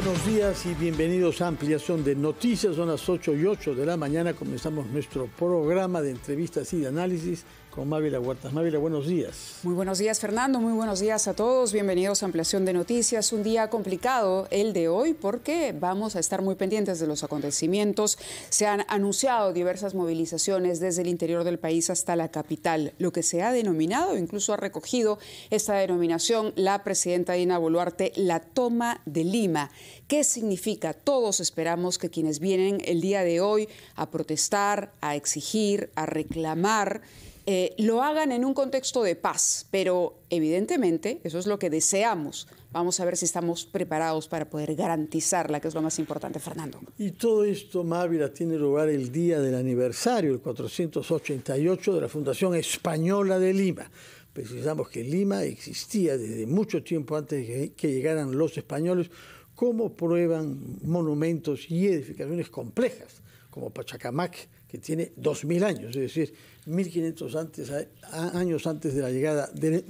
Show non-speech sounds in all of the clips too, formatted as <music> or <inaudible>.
Buenos días y bienvenidos a ampliación de noticias. Son las 8 y 8 de la mañana. Comenzamos nuestro programa de entrevistas y de análisis con Mávila Huertas. Mávila, buenos días. Muy buenos días, Fernando. Muy buenos días a todos. Bienvenidos a Ampliación de Noticias. Un día complicado el de hoy porque vamos a estar muy pendientes de los acontecimientos. Se han anunciado diversas movilizaciones desde el interior del país hasta la capital, lo que se ha denominado, incluso ha recogido esta denominación la presidenta Dina Boluarte, la toma de Lima. ¿Qué significa? Todos esperamos que quienes vienen el día de hoy a protestar, a exigir, a reclamar, eh, lo hagan en un contexto de paz, pero evidentemente eso es lo que deseamos. Vamos a ver si estamos preparados para poder garantizarla, que es lo más importante, Fernando. Y todo esto, Mávila, tiene lugar el día del aniversario, el 488 de la Fundación Española de Lima. Precisamos que Lima existía desde mucho tiempo antes de que llegaran los españoles, como prueban monumentos y edificaciones complejas, como Pachacamac, que tiene 2.000 años, es decir, 1.500 años antes de la llegada de,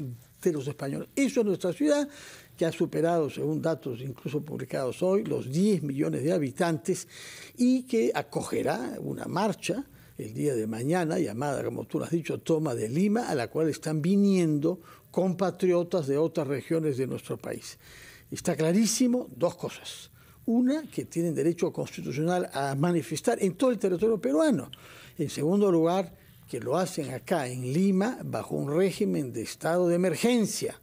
de los españoles. Eso es nuestra ciudad, que ha superado, según datos incluso publicados hoy, los 10 millones de habitantes y que acogerá una marcha el día de mañana, llamada, como tú lo has dicho, Toma de Lima, a la cual están viniendo compatriotas de otras regiones de nuestro país. Está clarísimo dos cosas. Una, que tienen derecho constitucional a manifestar en todo el territorio peruano. En segundo lugar, que lo hacen acá en Lima bajo un régimen de estado de emergencia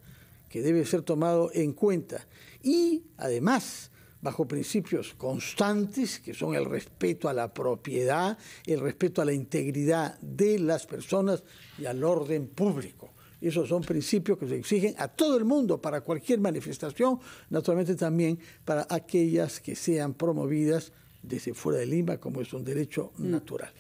que debe ser tomado en cuenta. Y además, bajo principios constantes, que son el respeto a la propiedad, el respeto a la integridad de las personas y al orden público esos son principios que se exigen a todo el mundo para cualquier manifestación, naturalmente también para aquellas que sean promovidas desde fuera de Lima, como es un derecho mm. natural.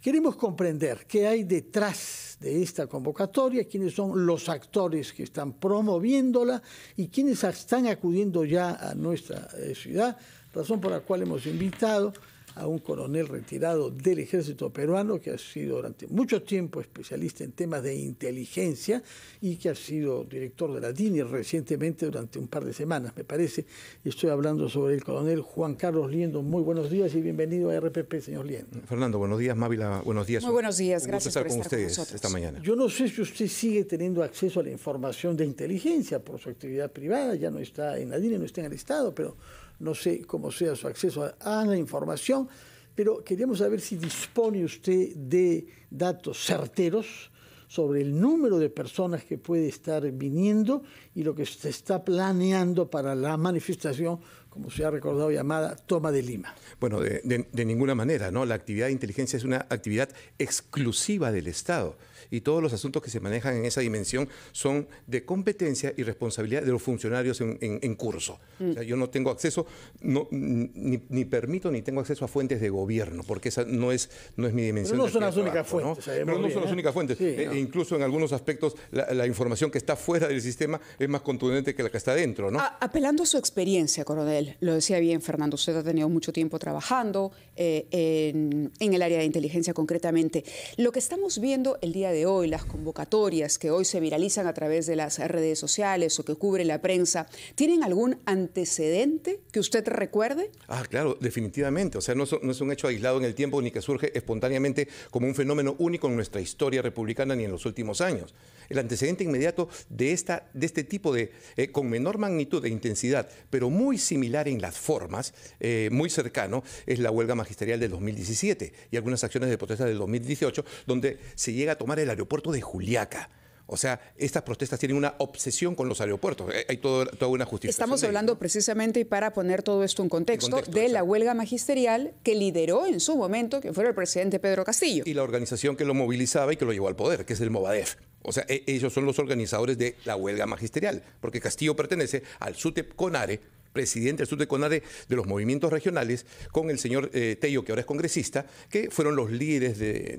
Queremos comprender qué hay detrás de esta convocatoria, quiénes son los actores que están promoviéndola y quiénes están acudiendo ya a nuestra eh, ciudad, razón por la cual hemos invitado a un coronel retirado del ejército peruano que ha sido durante mucho tiempo especialista en temas de inteligencia y que ha sido director de la DINI recientemente durante un par de semanas, me parece. estoy hablando sobre el coronel Juan Carlos Liendo. Muy buenos días y bienvenido a RPP, señor Liendo. Fernando, buenos días. Mávila, buenos días. Muy buenos días. Gracias estar por con estar ustedes con nosotros. esta mañana. Yo no sé si usted sigue teniendo acceso a la información de inteligencia por su actividad privada, ya no está en la DINI, no está en el Estado, pero no sé cómo sea su acceso a, la información, pero queremos saber si dispone usted de datos certeros sobre el número de personas que puede estar viniendo y lo que se está planeando para la manifestación como se ha recordado, llamada toma de Lima. Bueno, de, ninguna manera, ¿no? La actividad de inteligencia es una actividad exclusiva del Estado y todos los asuntos que se manejan en esa dimensión son de competencia y responsabilidad de los funcionarios en, curso. yo no tengo acceso, no, ni, permito ni tengo acceso a fuentes de gobierno, porque esa no es, no es mi dimensión. Pero no son las ¿eh? únicas fuentes. Pero eh, no son las únicas fuentes. Incluso en algunos aspectos la, información que está fuera del sistema es más contundente que la que está dentro, ¿no? apelando a su experiencia, coronel, lo decía bien, Fernando, usted ha tenido mucho tiempo trabajando eh, en, el área de inteligencia concretamente. Lo que estamos viendo el día de hoy, las convocatorias que hoy se viralizan a través de las redes sociales o que cubre la prensa, ¿tienen algún antecedente que usted recuerde? Ah, claro, definitivamente. O sea, no, es un hecho aislado en el tiempo ni que surge espontáneamente como un fenómeno único en nuestra historia republicana ni en los últimos años. El antecedente inmediato de, esta, de este tipo de, eh, con menor magnitud de intensidad, pero muy similar en las formas, eh, muy cercano, es la huelga magisterial del 2017 y algunas acciones de protesta del 2018, donde se llega a tomar el aeropuerto de Juliaca. O sea, estas protestas tienen una obsesión con los aeropuertos. Eh, hay todo, toda una justicia. Estamos hablando precisamente, y para poner todo esto en contexto, de la huelga magisterial que lideró en su momento, que fue el presidente Pedro Castillo. Y la organización que lo movilizaba y que lo llevó al poder, que es el Movadef. O sea, e, ellos son los organizadores de la huelga magisterial, porque Castillo pertenece al SUTEP CONARE, presidente del sur de los movimientos regionales, con el señor eh, Tello, que ahora es congresista, que fueron los líderes de,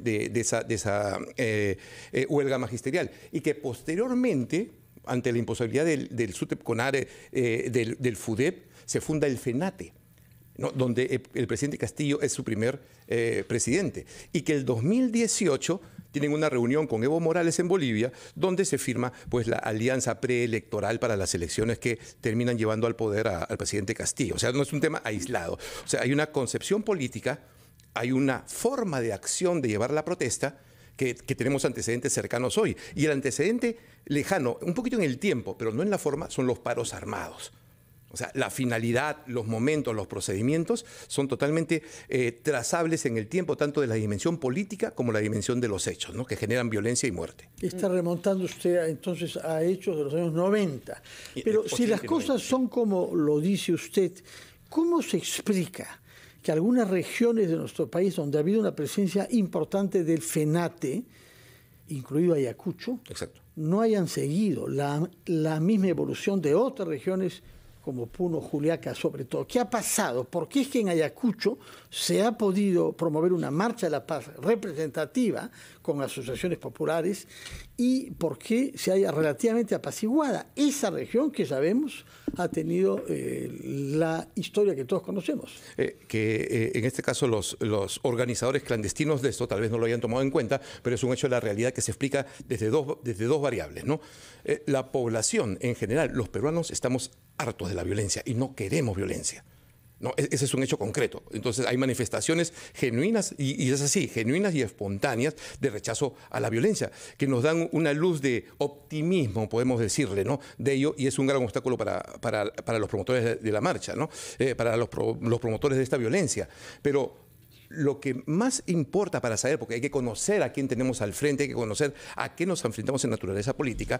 esa, eh, eh, huelga magisterial. Y que posteriormente, ante la imposibilidad del, del SUTEP del, FUDEP, e se funda el FENATE. donde el, el, presidente Castillo es su primer presidente, y que el 2018 tienen una reunión con Evo Morales en Bolivia, donde se firma pues la alianza preelectoral para las elecciones que terminan llevando al poder al presidente Castillo. O sea, no es un tema aislado. O sea, hay una concepción política, hay una forma de acción de llevar la protesta, que, tenemos antecedentes cercanos hoy. Y el antecedente lejano, un poquito en el tiempo, pero no en la forma, son los paros armados. O sea, la finalidad, los momentos, los procedimientos son totalmente eh, trazables en el tiempo, tanto de la dimensión política como la dimensión de los hechos, ¿no? que generan violencia y muerte. Está remontando usted entonces a hechos de los años 90. Eh, Pero si las cosas son como lo dice usted, ¿cómo se explica que algunas regiones de nuestro país donde ha habido una presencia importante del FENATE, incluido Ayacucho, no hayan seguido la misma evolución de otras regiones? como Puno, Juliaca, sobre todo. ¿Qué ha pasado? ¿Por qué es que en Ayacucho se ha podido promover una marcha de la paz representativa con asociaciones populares y por qué se haya relativamente apaciguada esa región que sabemos ha tenido eh, la historia que todos conocemos. Eh, que eh, en este caso los, organizadores clandestinos de esto tal vez no lo hayan tomado en cuenta, pero es un hecho de la realidad que se explica desde dos, desde dos variables. ¿no? la población en general, los peruanos estamos hartos de la violencia y no queremos violencia. No, e-, ese es un hecho concreto. Entonces hay manifestaciones genuinas, y, es así, genuinas y espontáneas de rechazo a la violencia, que nos dan una luz de optimismo, podemos decirle, ¿no? De ello, y es un gran obstáculo para, para, para los promotores de, la marcha, ¿no? Eh, para los, los promotores de esta violencia. Pero lo que más importa para saber, porque hay que conocer a quién tenemos al frente, hay que conocer a qué nos enfrentamos en naturaleza política,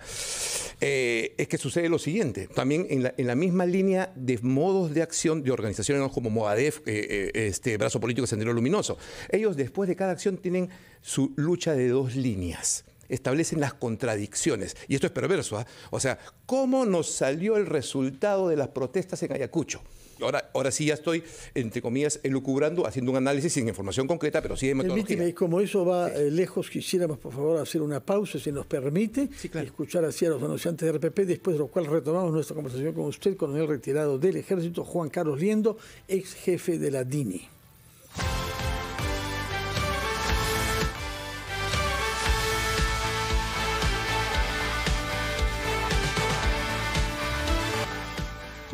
eh, es que sucede lo siguiente. También en la, misma línea de modos de acción de organizaciones como Moadef, eh, eh, este Brazo Político Sendero Luminoso, ellos después de cada acción tienen su lucha de dos líneas establecen las contradicciones. Y esto es perverso. ¿ah? O sea, ¿cómo nos salió el resultado de las protestas en Ayacucho? ahora, ahora sí ya estoy, entre comillas, elucubrando, haciendo un análisis sin información concreta, pero sí de metodología. y como eso va eh, lejos, quisiéramos por favor hacer una pausa, si nos permite, escuchar así a los anunciantes de RPP, después de lo cual retomamos nuestra conversación con usted, con el retirado del Ejército, Juan Carlos Liendo, ex jefe de la DINI.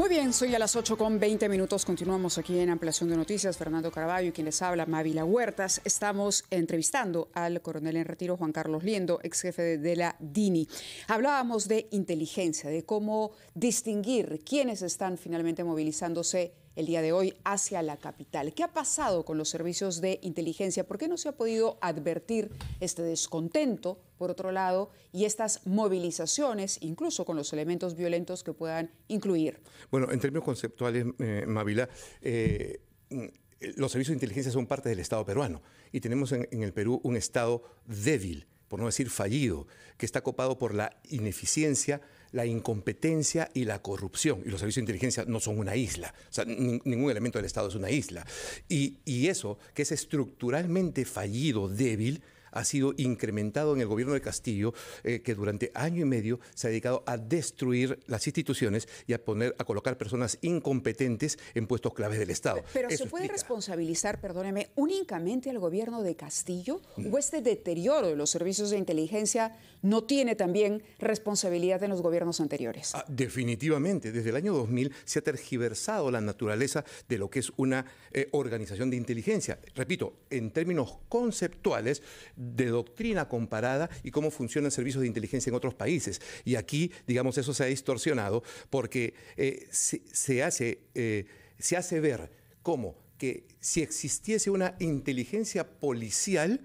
Muy bien, soy a las 8 con 20 minutos. Continuamos aquí en Ampliación de Noticias. Fernando Caraballo y quien les habla, Mávila Huertas. Estamos entrevistando al coronel en retiro, Juan Carlos Liendo, ex jefe de la DINI. Hablábamos de inteligencia, de cómo distinguir quiénes están finalmente movilizándose el día de hoy hacia la capital. ¿Qué ha pasado con los servicios de inteligencia? ¿Por qué no se ha podido advertir este descontento, por otro lado, y estas movilizaciones, incluso con los elementos violentos que puedan incluir? Bueno, en términos conceptuales, eh, Mavila, eh, mm, los servicios de inteligencia son parte del Estado peruano y tenemos en el Perú un Estado débil, por no decir fallido, que está copado por la ineficiencia la incompetencia y la corrupción. Y los servicios de inteligencia no son una isla, o sea, ningún elemento del Estado es una isla. y eso, que es estructuralmente fallido, débil, ha sido incrementado en el gobierno de Castillo, eh, que durante año y medio se ha dedicado a destruir las instituciones y a poner, a colocar personas incompetentes en puestos claves del Estado. Pero se puede responsabilizar, perdóneme, únicamente al gobierno de Castillo mm. o este deterioro de los servicios de inteligencia no tiene también responsabilidad en los gobiernos anteriores. Ah, definitivamente, desde el año 2000 se ha tergiversado la naturaleza de lo que es una eh, organización de inteligencia. Repito, en términos conceptuales, de doctrina comparada y cómo funcionan servicios de inteligencia en otros países. Y aquí, digamos, eso se ha distorsionado porque eh, se, hace, eh, se hace ver cómo que si existiese una inteligencia policial,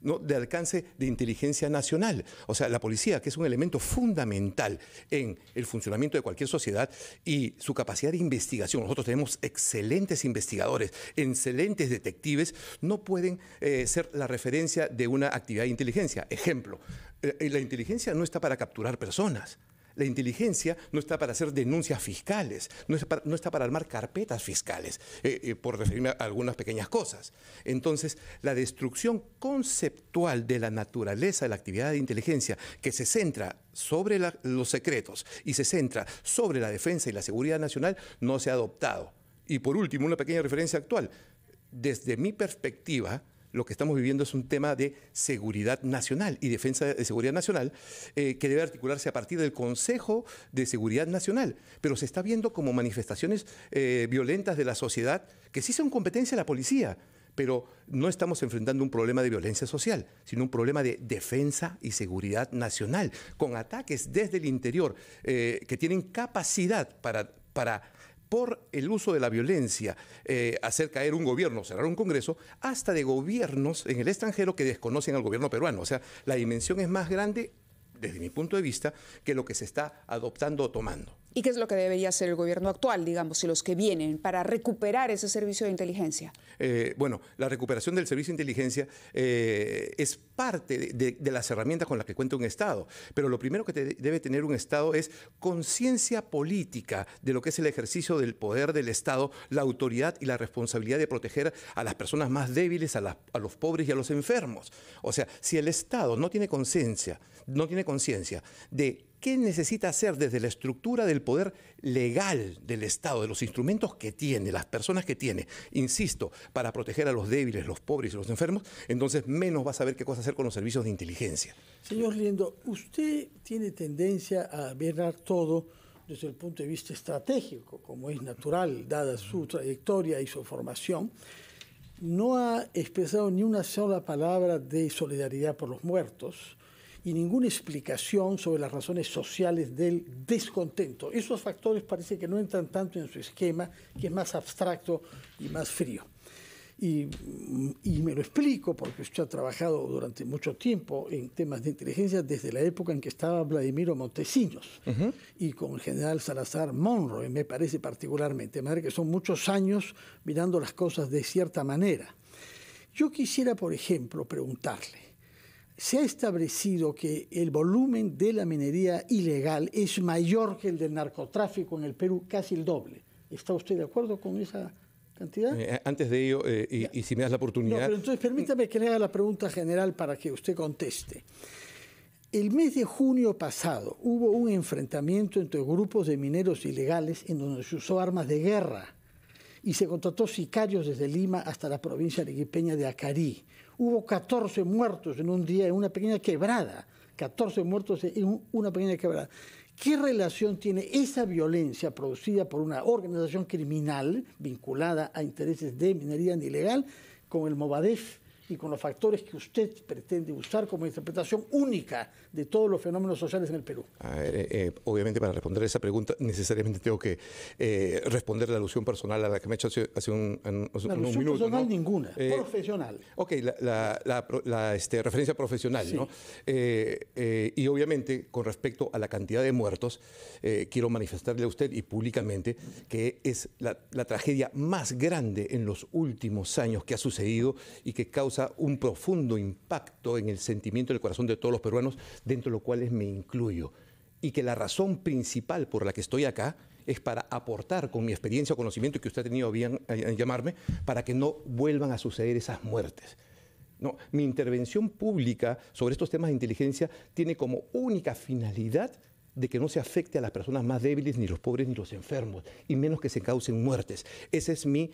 de alcance de inteligencia nacional. O sea, la policía, que es un elemento fundamental en el funcionamiento de cualquier sociedad y su capacidad de investigación. Nosotros tenemos excelentes investigadores, excelentes detectives, no pueden eh, ser la referencia de una actividad de inteligencia. Ejemplo, eh, la inteligencia no está para capturar personas la inteligencia no está para hacer denuncias fiscales, no, está para armar carpetas fiscales, eh, eh, por referirme a algunas pequeñas cosas. Entonces, la destrucción conceptual de la naturaleza de la actividad de inteligencia, que se centra sobre los secretos y se centra sobre la defensa y la seguridad nacional, no se ha adoptado. Y por último, una pequeña referencia actual. Desde mi perspectiva, lo que estamos viviendo es un tema de seguridad nacional y defensa de seguridad nacional eh, que debe articularse a partir del Consejo de Seguridad Nacional. Pero se está viendo como manifestaciones eh, violentas de la sociedad que sí son competencia de la policía pero no estamos enfrentando un problema de violencia social, sino un problema de defensa y seguridad nacional, con ataques desde el interior eh, que tienen capacidad para, para por el uso de la violencia, eh, hacer caer un gobierno, cerrar un Congreso, hasta de gobiernos en el extranjero que desconocen al gobierno peruano. O sea, la dimensión es más grande, desde mi punto de vista, que lo que se está adoptando o tomando. ¿Y qué es lo que debería hacer el gobierno actual, digamos, y los que vienen para recuperar ese servicio de inteligencia? Eh, bueno, la recuperación del servicio de inteligencia eh, es parte de, las herramientas con las que cuenta un Estado, pero lo primero que debe tener un Estado es conciencia política de lo que es el ejercicio del poder del Estado, la autoridad y la responsabilidad de proteger a las personas más débiles, a, a los pobres y a los enfermos. O sea, si el Estado no tiene conciencia, no tiene conciencia de ¿Qué necesita hacer desde la estructura del poder legal del Estado, de los instrumentos que tiene, las personas que tiene? Insisto, para proteger a los débiles, los pobres y los enfermos, entonces menos va a saber qué cosa hacer con los servicios de inteligencia. Señor Liendo, usted tiene tendencia a ver todo desde el punto de vista estratégico, como es natural, dada su trayectoria y su formación, no ha expresado ni una sola palabra de solidaridad por los muertos, y ninguna explicación sobre las razones sociales del descontento. Esos factores parece que no entran tanto en su esquema, que es más abstracto y más frío. Y, me lo explico porque usted ha trabajado durante mucho tiempo en temas de inteligencia desde la época en que estaba Vladimiro Montesinos y con el general Salazar Monroe, me parece particularmente, madre que son muchos años mirando las cosas de cierta manera. Yo quisiera, por ejemplo, preguntarle, se ha establecido que el volumen de la minería ilegal es mayor que el del narcotráfico en el Perú, casi el doble. ¿Está usted de acuerdo con esa cantidad? Eh, eh, antes de ello, eh, y, si me das la oportunidad... No, pero entonces permítame que le haga la pregunta general para que usted conteste. El mes de junio pasado hubo un enfrentamiento entre grupos de mineros ilegales en donde se usó armas de guerra y se contrató sicarios desde Lima hasta la provincia arequipeña de Acarí. Hubo 14 muertos en un día, en una pequeña quebrada. 14 muertos en una pequeña quebrada. ¿Qué relación tiene esa violencia producida por una organización criminal vinculada a intereses de minería ilegal con el Movadef, y con los factores que usted pretende usar como interpretación única de todos los fenómenos sociales en el Perú? Eh, eh, obviamente para responder esa pregunta necesariamente tengo que eh, responder la alusión personal a la que me ha hecho hace, un, un, alusión personal ninguna, profesional. Ok, la, este, referencia profesional, ¿no? y obviamente con respecto a la cantidad de muertos, quiero manifestarle a usted y públicamente que es la tragedia más grande en los últimos años que ha sucedido y que causa un profundo impacto en el sentimiento del corazón de todos los peruanos, dentro de los cuales me incluyo. Y que la razón principal por la que estoy acá es para aportar con mi experiencia o conocimiento que usted ha tenido bien en llamarme, para que no vuelvan a suceder esas muertes. No, mi intervención pública sobre estos temas de inteligencia tiene como única finalidad de que no se afecte a las personas más débiles, ni los pobres, ni los enfermos, y menos que se causen muertes. Ese es mi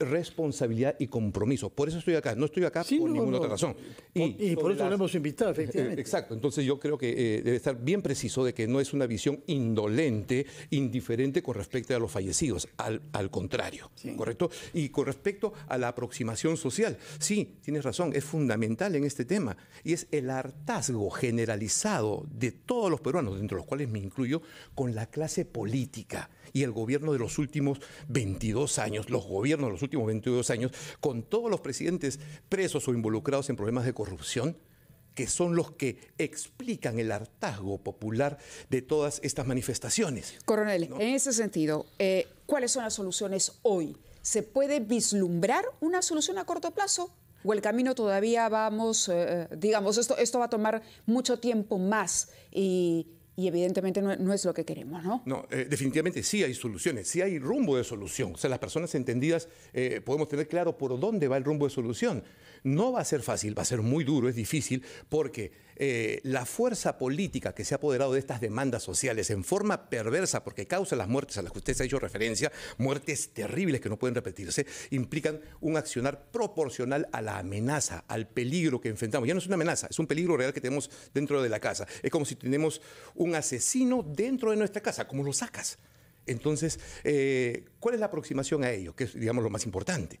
responsabilidad y compromiso. Por eso estoy acá, no estoy acá por ninguna otra razón. Y, por eso lo hemos invitado, <laughs> efectivamente. Exacto, entonces yo creo que eh, debe estar bien preciso de que no es una visión indolente, indiferente con respecto a los fallecidos, al, al contrario, ¿correcto? Y con respecto a la aproximación social, sí, tienes razón, es fundamental en este tema y es el hartazgo generalizado de todos los peruanos, dentro de los cuales me incluyo, con la clase política y el gobierno de los últimos 22 años, los gobiernos de los últimos 22 años, con todos los presidentes presos o involucrados en problemas de corrupción, que son los que explican el hartazgo popular de todas estas manifestaciones. Coronel, en ese sentido, eh, ¿cuáles son las soluciones hoy? ¿Se puede vislumbrar una solución a corto plazo? ¿O el camino todavía vamos, eh, eh, digamos, esto, esto va a tomar mucho tiempo más y, y evidentemente no, es lo que queremos, ¿no? No, eh, definitivamente sí hay soluciones, sí hay rumbo de solución. O sea, las personas entendidas eh, podemos tener claro por dónde va el rumbo de solución. No va a ser fácil, va a ser muy duro, es difícil, porque eh, la fuerza política que se ha apoderado de estas demandas sociales en forma perversa, porque causa las muertes a las que usted se ha hecho referencia, muertes terribles que no pueden repetirse, implican un accionar proporcional a la amenaza, al peligro que enfrentamos. Ya no es una amenaza, es un peligro real que tenemos dentro de la casa. Es como si tenemos un asesino dentro de nuestra casa, como lo sacas. Entonces, eh, ¿cuál es la aproximación a ello? Que es, digamos, lo más importante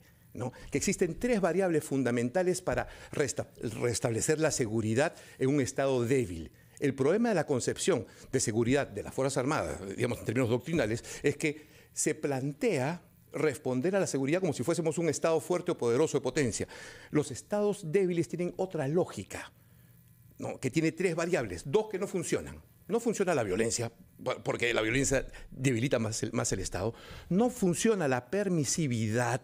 que existen tres variables fundamentales para restablecer la seguridad en un Estado débil. El problema de la concepción de seguridad de las Fuerzas Armadas, digamos en términos doctrinales, es que se plantea responder a la seguridad como si fuésemos un Estado fuerte o poderoso de potencia. Los Estados débiles tienen otra lógica, que tiene tres variables, dos que no funcionan. No funciona la violencia, porque la violencia debilita más el Estado. No funciona la permisividad,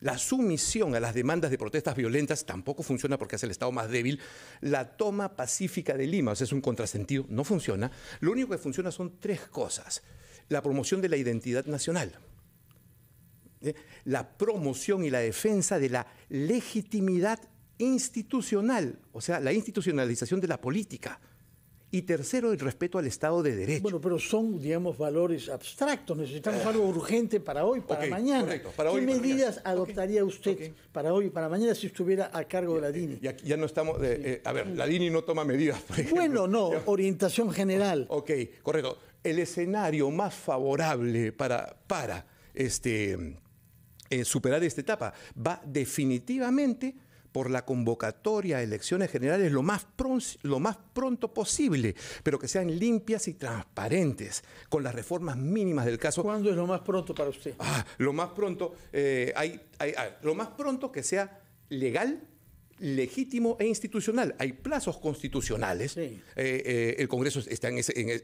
la sumisión a las demandas de protestas violentas tampoco funciona porque hace el Estado más débil. La toma pacífica de Lima, o sea, es un contrasentido, no funciona. Lo único que funciona son tres cosas. La promoción de la identidad nacional, ¿eh? la promoción y la defensa de la legitimidad institucional, o sea, la institucionalización de la política, y tercero, el respeto al Estado de Derecho. Bueno, pero son, digamos, valores abstractos. Necesitamos eh. algo urgente para hoy, para mañana. para ¿Qué medidas adoptaría usted para hoy y para mañana si estuviera a cargo de la DINI? Ya, ya no estamos... Eh, eh, a ver, la DINI no toma medidas. Por bueno, no, orientación general. Ok, correcto. El escenario más favorable para, para este, superar esta etapa va definitivamente por la convocatoria a elecciones generales lo más, lo más pronto posible, pero que sean limpias y transparentes, con las reformas mínimas del caso. ¿Cuándo es lo más pronto para usted? Ah, lo más pronto, eh, lo más pronto que sea legal legítimo e institucional. Hay plazos constitucionales. Eh, eh, el Congreso está en ese, eh,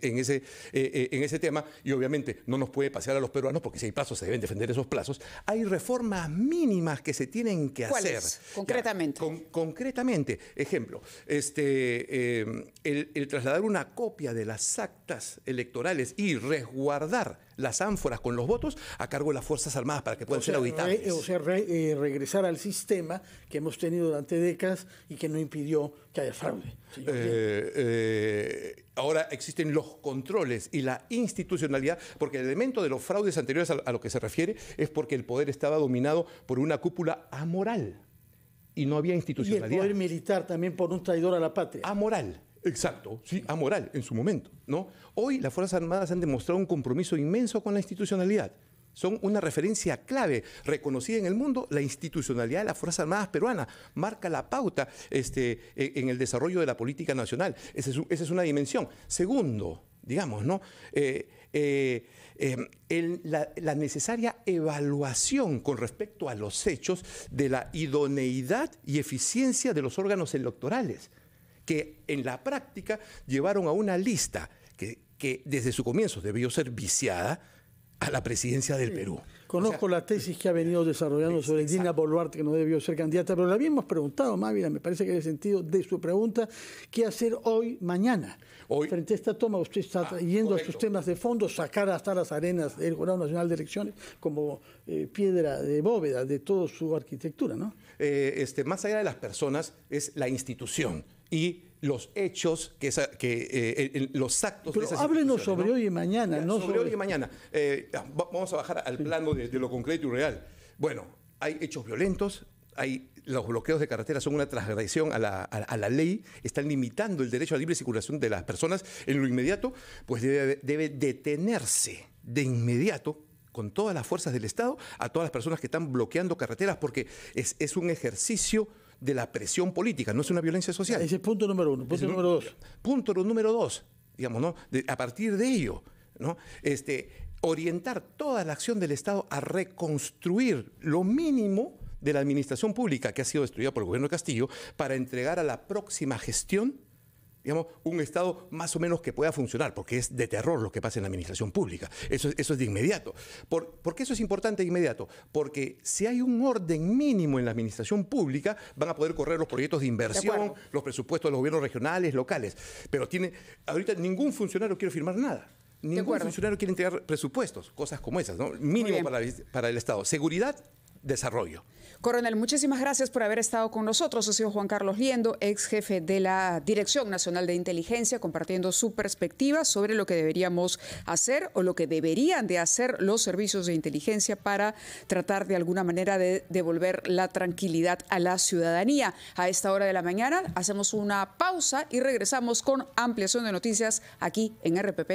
en, ese, tema y obviamente no nos puede pasear a los peruanos porque si hay plazos se deben defender esos plazos. Hay reformas mínimas que se tienen que hacer. Concretamente. concretamente. Ejemplo, este, el trasladar una copia de las actas electorales y resguardar las ánforas con los votos a cargo de las Fuerzas Armadas para que puedan ser auditadas. o sea, eh, regresar al sistema que hemos tenido durante décadas y que no impidió que haya fraude. Eh, eh, ahora existen los controles y la institucionalidad, porque el elemento de los fraudes anteriores a, a lo que se refiere es porque el poder estaba dominado por una cúpula amoral y no había institucionalidad. Y el poder militar también por un traidor a la patria. Amoral. Exacto, sí, a moral en su momento. ¿no? Hoy las Fuerzas Armadas han demostrado un compromiso inmenso con la institucionalidad. Son una referencia clave, reconocida en el mundo, la institucionalidad de las Fuerzas Armadas peruanas. Marca la pauta este, e, en el desarrollo de la política nacional. Esa es, una dimensión. Segundo, digamos, ¿no? Eh, eh, em, la, necesaria evaluación con respecto a los hechos de la idoneidad y eficiencia de los órganos electorales que en la práctica llevaron a una lista que, desde su comienzo debió ser viciada a la presidencia del Perú. Conozco la tesis que ha venido eh, desarrollando sobre Dina Boluarte, que no debió ser candidata, pero la habíamos preguntado, Mávila, me parece que en el sentido de su pregunta, ¿qué hacer hoy, mañana? Frente a esta toma, usted está ah, yendo a sus temas de fondo, sacar hasta las arenas del Jurado Nacional de Elecciones como eh, piedra de bóveda de toda su arquitectura, ¿no? Eh, este, más allá de las personas, es la institución y los hechos, que, eh, los actos Pero háblenos sobre hoy y mañana. no sobre, hoy y mañana. Eh, ah, vamos a bajar al plano de, lo concreto y real. Bueno, hay hechos violentos, hay, los bloqueos de carreteras son una transgresión a la, ley, están limitando el derecho a la libre circulación de las personas en lo inmediato, pues debe, detenerse de inmediato con todas las fuerzas del Estado a todas las personas que están bloqueando carreteras, porque es, es un ejercicio de la presión política, no es una violencia social. Ese es punto número uno. Punto número dos. Punto número dos, digamos, ¿no? a partir de ello, ¿no? Este, orientar toda la acción del Estado a reconstruir lo mínimo de la administración pública que ha sido destruida por el gobierno de Castillo para entregar a la próxima gestión digamos, un Estado más o menos que pueda funcionar, porque es de terror lo que pasa en la administración pública. Eso, eso es de inmediato. Por, qué eso es importante de inmediato? Porque si hay un orden mínimo en la administración pública, van a poder correr los proyectos de inversión, los presupuestos de los gobiernos regionales, locales. Pero tiene, ahorita ningún funcionario quiere firmar nada. Ningún funcionario quiere entregar presupuestos, cosas como esas, ¿no? Mínimo para, para el Estado. Seguridad, desarrollo. Coronel, muchísimas gracias por haber estado con nosotros. Ha sido Juan Carlos Liendo, ex jefe de la Dirección Nacional de Inteligencia, compartiendo su perspectiva sobre lo que deberíamos hacer o lo que deberían de hacer los servicios de inteligencia para tratar de alguna manera de devolver la tranquilidad a la ciudadanía. A esta hora de la mañana hacemos una pausa y regresamos con ampliación de noticias aquí en RPP.